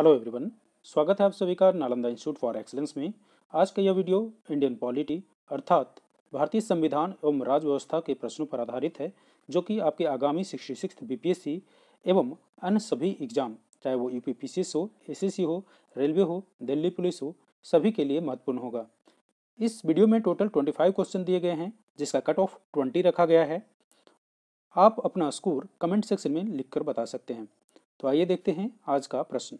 Hello everyone स्वागत है आप सभी का नालंदा इंस्टीट्यूट फॉर एक्सलेंस में आज का यह वीडियो इंडियन पॉलिटी अर्थात भारतीय संविधान एवं राजव्यवस्था के प्रश्नों पर आधारित है जो कि आपके आगामी सिक्सटी सिक्स बी एवं अन्य सभी एग्जाम चाहे वो यूपीपीसीएस हो एस हो रेलवे हो दिल्ली पुलिस हो सभी के लिए महत्वपूर्ण होगा इस वीडियो में टोटल ट्वेंटी फाइव क्वेश्चन दिए गए हैं जिसका कट ऑफ ट्वेंटी रखा गया है आप अपना स्कोर कमेंट सेक्शन में लिखकर बता सकते हैं तो आइए देखते हैं आज का प्रश्न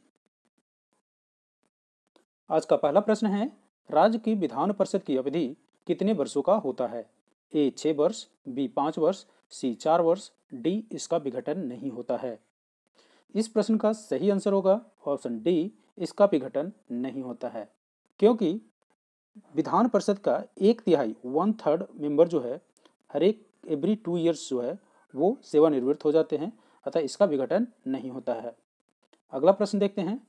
आज का पहला प्रश्न है राज्य की विधान परिषद की अवधि कितने वर्षों का होता है ए छः वर्ष बी पाँच वर्ष सी चार वर्ष डी इसका विघटन नहीं होता है इस प्रश्न का सही आंसर होगा ऑप्शन डी इसका विघटन नहीं होता है क्योंकि विधान परिषद का एक तिहाई वन थर्ड मेंबर जो है हर एक एवरी टू ईयर्स जो है वो सेवानिवृत्त हो जाते हैं अतः इसका विघटन नहीं होता है अगला प्रश्न देखते हैं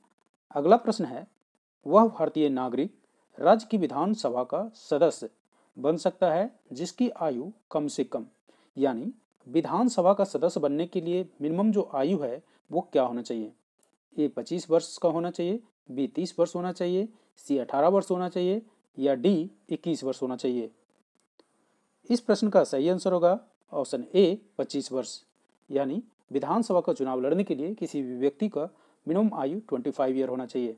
अगला प्रश्न है वह भारतीय नागरिक राज्य की विधानसभा का सदस्य बन सकता है जिसकी आयु कम से कम यानी विधानसभा का सदस्य बनने के लिए मिनिमम जो आयु है वो क्या होना चाहिए ए पच्चीस वर्ष का होना चाहिए बी तीस वर्ष होना चाहिए सी अठारह वर्ष होना चाहिए या डी इक्कीस वर्ष होना चाहिए इस प्रश्न का सही आंसर होगा ऑप्शन ए पच्चीस वर्ष यानी विधानसभा का चुनाव लड़ने के लिए किसी भी व्यक्ति का मिनिमम आयु ट्वेंटी फाइव ईयर होना चाहिए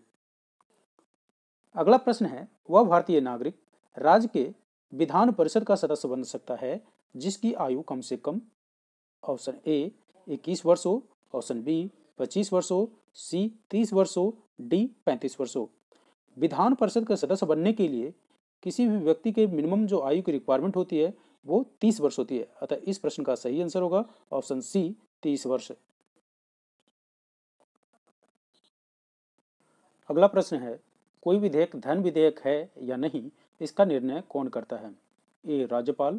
अगला प्रश्न है वह भारतीय नागरिक राज्य के विधान परिषद का सदस्य बन सकता है जिसकी आयु कम से कम ऑप्शन ए इक्कीस वर्ष हो ऑप्शन बी पच्चीस वर्ष हो सी तीस वर्ष हो डी पैंतीस वर्ष हो विधान परिषद का सदस्य बनने के लिए किसी भी व्यक्ति के मिनिमम जो आयु की रिक्वायरमेंट होती है वो तीस वर्ष होती है अतः इस प्रश्न का सही आंसर होगा ऑप्शन सी तीस वर्ष अगला प्रश्न है कोई विधेयक धन विधेयक है या नहीं इसका निर्णय कौन करता है ए राज्यपाल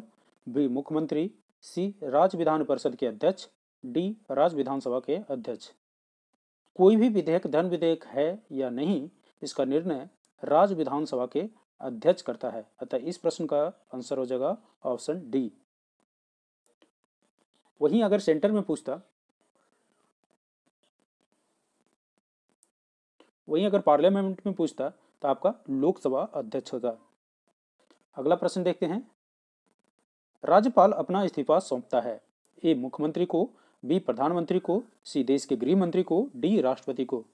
बी मुख्यमंत्री सी राज्य विधान परिषद के अध्यक्ष डी राज्य विधानसभा के अध्यक्ष कोई भी विधेयक धन विधेयक है या नहीं इसका निर्णय राज्य विधानसभा के अध्यक्ष करता है अतः इस प्रश्न का आंसर हो जाएगा ऑप्शन डी वहीं अगर सेंटर में पूछता वहीं अगर पार्लियामेंट में पूछता तो आपका लोकसभा अध्यक्ष होता अगला प्रश्न देखते हैं राज्यपाल अपना इस्तीफा सौंपता है ए मुख्यमंत्री को बी प्रधानमंत्री को सी देश के गृह मंत्री को डी राष्ट्रपति को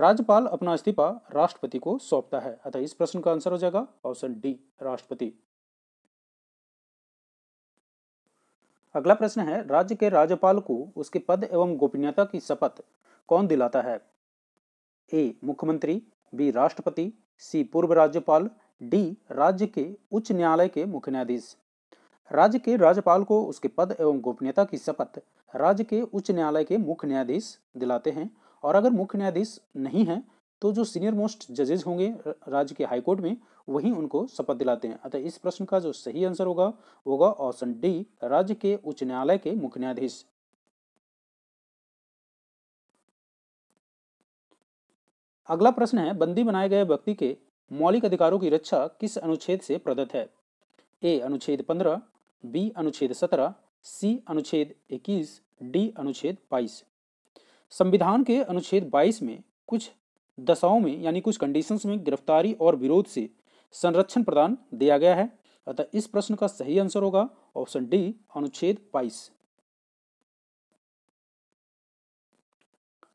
राज्यपाल अपना इस्तीफा राष्ट्रपति को सौंपता है अतः इस प्रश्न का आंसर हो जाएगा ऑप्शन डी राष्ट्रपति अगला प्रश्न है राज्य के राज्यपाल को उसके पद एवं गोपनीयता की शपथ कौन दिलाता है ए मुख्यमंत्री बी राष्ट्रपति सी पूर्व राज्यपाल डी राज्य के उच्च न्यायालय के मुख्य न्यायाधीश राज्य के राज्यपाल को उसके पद एवं गोपनीयता की शपथ राज्य के उच्च न्यायालय के मुख्य न्यायाधीश दिलाते हैं और अगर मुख्य न्यायाधीश नहीं है तो जो सीनियर मोस्ट जजेज होंगे राज्य के हाईकोर्ट में वही उनको शपथ दिलाते हैं अतः इस प्रश्न का जो सही आंसर होगा होगा ऑप्शन डी राज्य के उच्च न्यायालय के मुख्य न्यायाधीश अगला प्रश्न है बंदी बनाए गए व्यक्ति के मौलिक अधिकारों की रक्षा किस अनुच्छेद से प्रदत्त है ए अनुच्छेद पंद्रह बी अनुच्छेद सत्रह सी अनुच्छेद इक्कीस डी अनुच्छेद बाईस संविधान के अनुच्छेद बाईस में कुछ दशाओं में यानी कुछ कंडीशंस में गिरफ्तारी और विरोध से संरक्षण प्रदान दिया गया है अतः इस प्रश्न का सही आंसर होगा ऑप्शन डी अनुच्छेद बाईस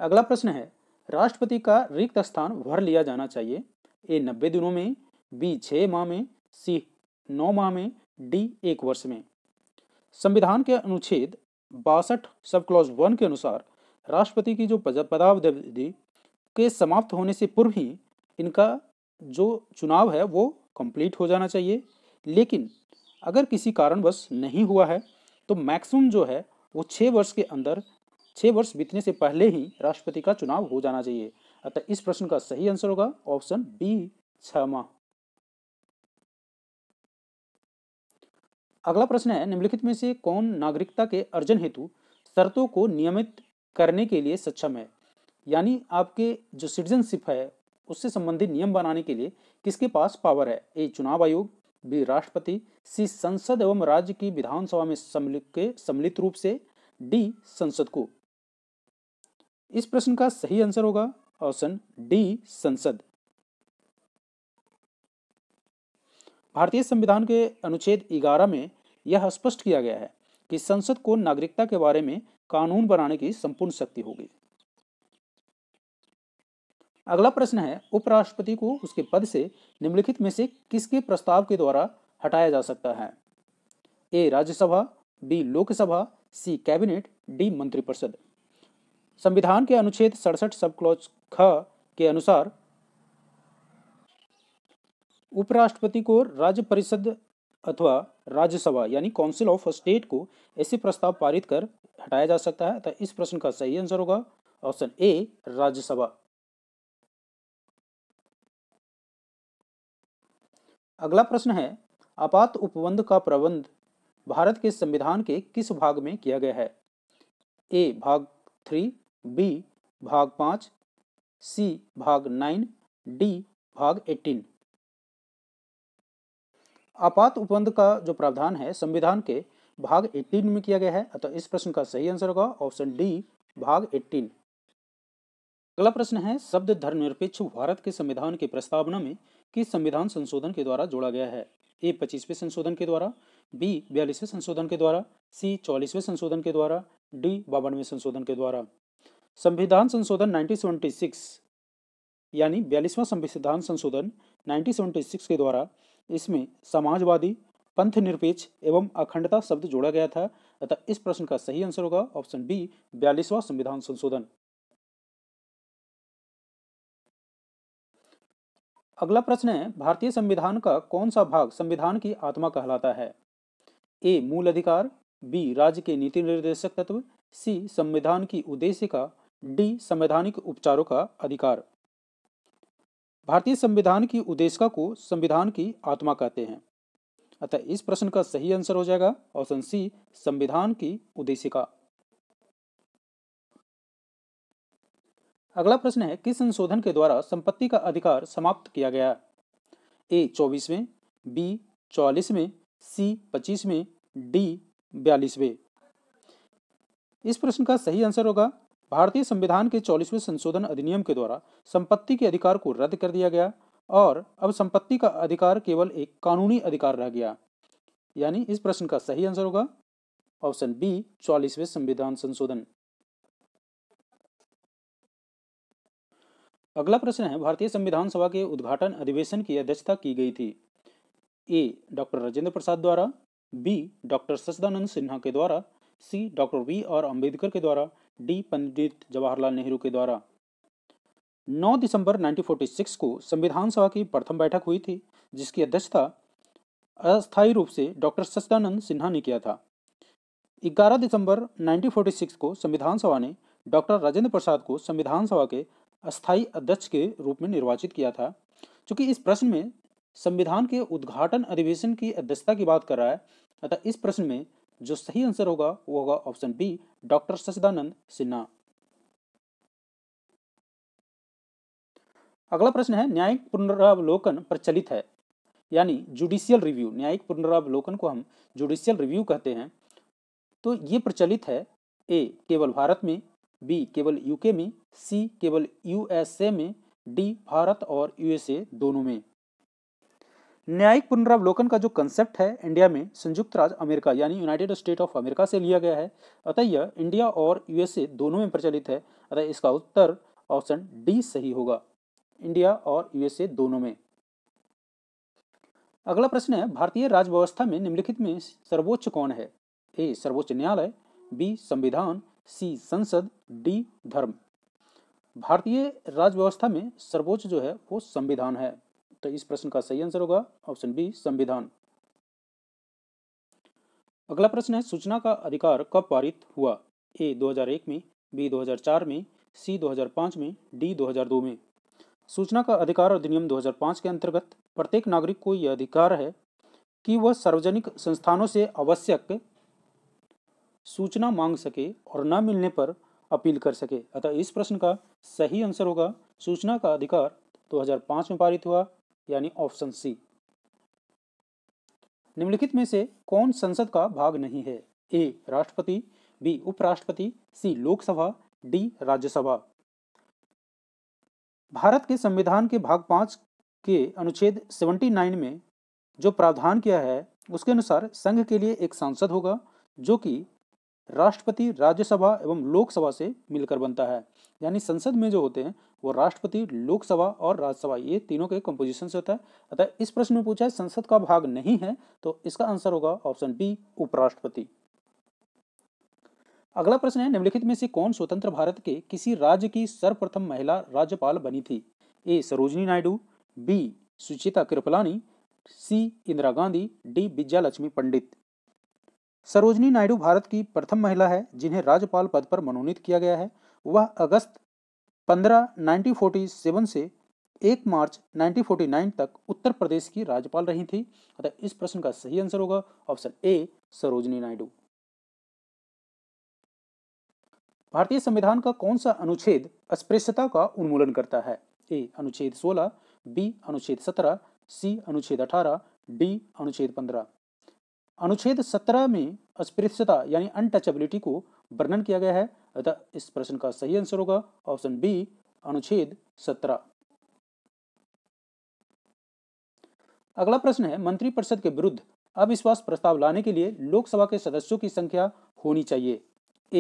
अगला प्रश्न है राष्ट्रपति का रिक्त स्थान भर लिया जाना चाहिए ए नब्बे दिनों में बी छः माह में सी नौ माह में डी एक वर्ष में संविधान के अनुच्छेद बासठ सब क्लॉज वन के अनुसार राष्ट्रपति की जो पदावधि के समाप्त होने से पूर्व ही इनका जो चुनाव है वो कंप्लीट हो जाना चाहिए लेकिन अगर किसी कारणवश नहीं हुआ है तो मैक्सिमम जो है वो छः वर्ष के अंदर छह वर्ष बीतने से पहले ही राष्ट्रपति का चुनाव हो जाना चाहिए अतः इस प्रश्न का सही आंसर होगा ऑप्शन बी छह माह अगला प्रश्न है निम्नलिखित में से कौन नागरिकता के अर्जन हेतु शर्तों को नियमित करने के लिए सक्षम है यानी आपके जो सिटीजनशिप है उससे संबंधित नियम बनाने के लिए किसके पास पावर है ए चुनाव आयोग बी राष्ट्रपति सी संसद एवं राज्य की विधानसभा में सम्मिलित के सम्मिलित रूप से डी संसद को इस प्रश्न का सही आंसर होगा ऑप्शन डी संसद भारतीय संविधान के अनुच्छेद 11 में यह स्पष्ट किया गया है कि संसद को नागरिकता के बारे में कानून बनाने की संपूर्ण शक्ति होगी अगला प्रश्न है उपराष्ट्रपति को उसके पद से निम्नलिखित में से किसके प्रस्ताव के द्वारा हटाया जा सकता है A Rajya Sabha B Lok Sabha C cabinet D मंत्रिपरिषद संविधान के अनुच्छेद सड़सठ सब क्लॉज ख के अनुसार उपराष्ट्रपति को राज्य परिषद अथवा राज्यसभा यानी काउंसिल ऑफ स्टेट को ऐसे प्रस्ताव पारित कर हटाया जा सकता है तो इस प्रश्न का सही आंसर होगा ऑप्शन ए राज्यसभा अगला प्रश्न है आपात उपबंध का प्रबंध भारत के संविधान के किस भाग में किया गया है ए भाग थ्री बी भाग पाँच सी भाग नाइन डी भाग एटीन आपात उपबंध का जो प्रावधान है संविधान के भाग एटीन में किया गया है अतः इस प्रश्न का सही आंसर होगा ऑप्शन डी भाग एटीन अगला प्रश्न है शब्द धर्मनिरपेक्ष भारत के संविधान की प्रस्तावना में किस संविधान संशोधन के द्वारा जोड़ा गया है ए पच्चीसवें संशोधन के द्वारा बी बयालीसवें संशोधन के द्वारा सी चौलीसवें संशोधन के द्वारा डी बावनवें संशोधन के द्वारा संविधान संशोधन 1976 यानी बयालीसवां संविधान संशोधन 1976 के द्वारा इसमें समाजवादी पंथ निरपेक्ष एवं अखंडता शब्द जोड़ा गया था अतः इस प्रश्न का सही आंसर होगा ऑप्शन बी बयालीसवां संविधान संशोधन अगला प्रश्न है भारतीय संविधान का कौन सा भाग संविधान की आत्मा कहलाता है ए मूल अधिकार बी राज्य के नीति निर्देशक तत्व सी संविधान की उद्देश्य का डी संवैधानिक उपचारों का अधिकार भारतीय संविधान की उद्देशिका को संविधान की आत्मा कहते हैं अतः इस प्रश्न का सही आंसर हो जाएगा ऑप्शन सी संविधान की उद्देशिका अगला प्रश्न है किस संशोधन के द्वारा संपत्ति का अधिकार समाप्त किया गया ए चौबीसवें बी चौलीसवें सी पच्चीसवें डी बयालीसवें इस प्रश्न का सही आंसर होगा भारतीय संविधान के चौलीसवें संशोधन अधिनियम के द्वारा संपत्ति के अधिकार को रद्द कर दिया गया और अब संपत्ति का अधिकार केवल एक कानूनी अधिकार रह गया यानी इस प्रश्न का सही आंसर होगा ऑप्शन बी चौलीसवें संविधान संशोधन अगला प्रश्न है भारतीय संविधान सभा के उद्घाटन अधिवेशन की अध्यक्षता की गई थी ए डॉक्टर राजेंद्र प्रसाद द्वारा बी डॉक्टर सचदानंद सिन्हा के द्वारा C doctor V R Ambedkar के द्वारा डी पंडित जवाहरलाल नेहरू के द्वारा 9 दिसंबर 1946 को संविधान सभा की प्रथम बैठक हुई थी जिसकी अध्यक्षता अस्थायी रूप से डॉक्टर सचदानंद सिन्हा ने किया था 11 दिसंबर 1946 को संविधान सभा ने डॉक्टर राजेंद्र प्रसाद को संविधान सभा के अस्थायी अध्यक्ष के रूप में निर्वाचित किया था चूंकि इस प्रश्न में संविधान के उद्घाटन अधिवेशन की अध्यक्षता की बात कर रहा है अतः इस प्रश्न में जो सही आंसर होगा वो होगा option B doctor Sachchidanand Sinha अगला प्रश्न है न्यायिक पुनरावलोकन प्रचलित है यानी जुडिशियल रिव्यू न्यायिक पुनरावलोकन को हम जुडिशियल रिव्यू कहते हैं तो ये प्रचलित है ए केवल भारत में बी केवल यूके में सी केवल यूएसए में डी भारत और यूएसए दोनों में न्यायिक पुनरावलोकन का जो कंसेप्ट है इंडिया में संयुक्त राज्य अमेरिका यानी यूनाइटेड स्टेट ऑफ अमेरिका से लिया गया है अतः यह इंडिया और यूएसए दोनों में प्रचलित है अतः इसका उत्तर ऑप्शन डी सही होगा इंडिया और यूएसए दोनों में अगला प्रश्न है भारतीय राज्य व्यवस्था में निम्नलिखित में सर्वोच्च कौन है ए सर्वोच्च न्यायालय बी संविधान सी संसद डी धर्म भारतीय राज्य व्यवस्था में सर्वोच्च जो है वो संविधान है तो इस प्रश्न का सही आंसर होगा ऑप्शन बी संविधान अगला प्रश्न है सूचना का अधिकार कब पारित हुआ ए 2001 में बी 2004 में सी 2005 में डी 2002 में सूचना का अधिकार अधिनियम 2005 के अंतर्गत प्रत्येक नागरिक को यह अधिकार है कि वह सार्वजनिक संस्थानों से आवश्यक सूचना मांग सके और न मिलने पर अपील कर सके अतः इस प्रश्न का सही आंसर होगा सूचना का अधिकार 2005 में पारित हुआ यानी ऑप्शन सी निम्नलिखित में से कौन संसद का भाग नहीं है ए राष्ट्रपति बी उपराष्ट्रपति सी लोकसभा डी राज्यसभा भारत के संविधान के भाग पांच के अनुच्छेद 79 में जो प्रावधान किया है उसके अनुसार संघ के लिए एक सांसद होगा जो कि राष्ट्रपति राज्यसभा एवं लोकसभा से मिलकर बनता है यानी संसद में जो होते हैं वो राष्ट्रपति लोकसभा और राज्यसभा ये तीनों के कंपोजिशन से होता है अतः इस प्रश्न में पूछा है संसद का भाग नहीं है तो इसका आंसर होगा ऑप्शन बी उपराष्ट्रपति अगला प्रश्न है निम्नलिखित में से कौन स्वतंत्र भारत के किसी राज्य की सर्वप्रथम महिला राज्यपाल बनी थी A Sarojini Naidu B Sucheta Kripalani C Indira Gandhi D Vidyalakshmi Lakshmi Pandit Sarojini Naidu Bharat की प्रथम महिला है जिन्हें राज्यपाल पद पर मनोनीत किया गया है वह अगस्त 15 1947 से 1 मार्च 1949 तक उत्तर प्रदेश की राज्यपाल रही थी अतः इस प्रश्न का सही आंसर होगा ऑप्शन ए सरोजनी नायडू भारतीय संविधान का कौन सा अनुच्छेद अस्पृश्यता का उन्मूलन करता है ए अनुच्छेद 16 बी अनुच्छेद 17 सी अनुच्छेद 18 डी अनुच्छेद अनुच्छेद 17 में अस्पृश्यता यानी अनटचेबिलिटी को वर्णन किया गया है अतः इस प्रश्न का सही आंसर होगा ऑप्शन बी अनुच्छेद 17 अगला प्रश्न है मंत्रिपरिषद के विरुद्ध अविश्वास प्रस्ताव लाने के लिए लोकसभा के सदस्यों की संख्या होनी चाहिए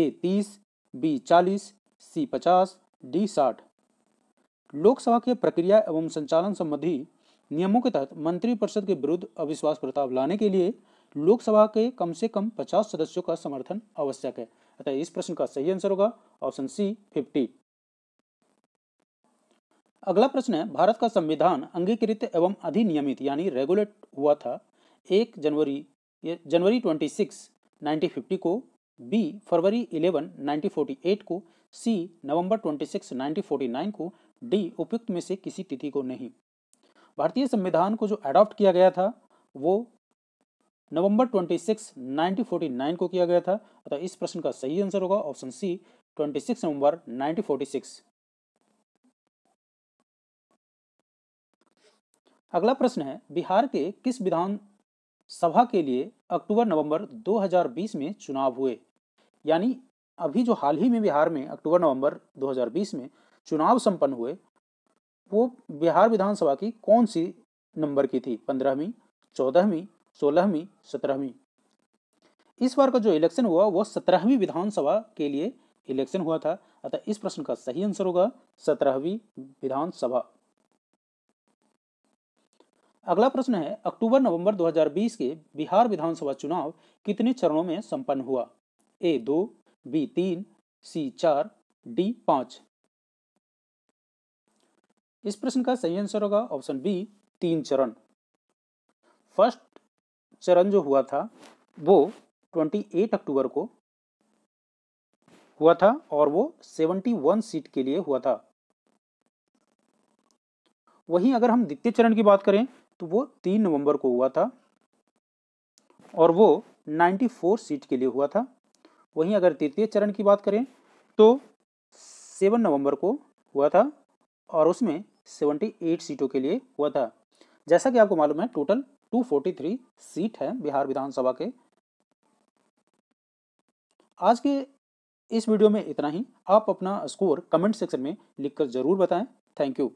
ए तीस बी चालीस सी पचास डी साठ लोकसभा के प्रक्रिया एवं संचालन संबंधी नियमों के तहत मंत्रिपरिषद के विरुद्ध अविश्वास प्रस्ताव लाने के लिए लोकसभा के कम से कम 50 सदस्यों का समर्थन आवश्यक है अतः इस प्रश्न का सही आंसर होगा ऑप्शन सी 50। अगला प्रश्न है भारत का संविधान अंगीकृत एवं अधिनियमित यानी रेगुलेट हुआ था एक जनवरी जनवरी 26, 1950 को बी फरवरी 11, 1948 को सी नवंबर 26, 1949 को डी उपयुक्त में से किसी तिथि को नहीं भारतीय संविधान को जो अडॉप्ट किया गया था वो नवंबर 26, 1949 को किया गया था अतः इस प्रश्न का सही आंसर होगा ऑप्शन सी 26 नवंबर 1946 अगला प्रश्न है बिहार के किस विधान सभा के लिए अक्टूबर नवंबर 2020 में चुनाव हुए यानी अभी जो हाल ही में बिहार में अक्टूबर नवंबर 2020 में चुनाव संपन्न हुए वो बिहार विधानसभा की कौन सी नंबर की थी पंद्रहवीं चौदहवीं सोलहवीं सत्रहवीं इस बार का जो इलेक्शन हुआ वो सत्रहवीं विधानसभा के लिए इलेक्शन हुआ था अतः इस प्रश्न का सही आंसर होगा सत्रहवीं विधानसभा अगला प्रश्न है अक्टूबर नवंबर 2020 के बिहार विधानसभा चुनाव कितने चरणों में संपन्न हुआ ए दो बी तीन सी चार डी पांच इस प्रश्न का सही आंसर होगा ऑप्शन बी तीन चरण फर्स्ट चरण जो हुआ था वो 28 अक्टूबर को हुआ था और वो 71 सीट के लिए हुआ था वहीं अगर हम द्वितीय चरण की बात करें तो वो 3 नवंबर को हुआ था और वो 94 सीट के लिए हुआ था वहीं अगर तृतीय चरण की बात करें तो 7 नवंबर को हुआ था और उसमें 78 सीटों के लिए हुआ था जैसा कि आपको मालूम है टोटल 243 सीट है बिहार विधानसभा के आज के इस वीडियो में इतना ही आप अपना स्कोर कमेंट सेक्शन में लिखकर जरूर बताएं थैंक यू